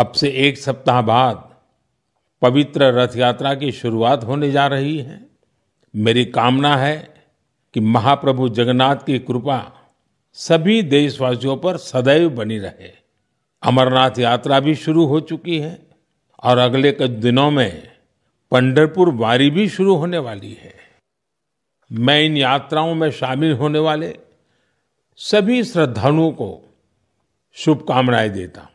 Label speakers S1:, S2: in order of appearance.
S1: अब से एक सप्ताह बाद पवित्र रथ यात्रा की शुरुआत होने जा रही है मेरी कामना है कि महाप्रभु जगन्नाथ की कृपा सभी देशवासियों पर सदैव बनी रहे अमरनाथ यात्रा भी शुरू हो चुकी है और अगले कुछ दिनों में पंडरपुर वारी भी शुरू होने वाली है मैं इन यात्राओं में शामिल होने वाले सभी श्रद्धालुओं को शुभकामनाएं देता हूं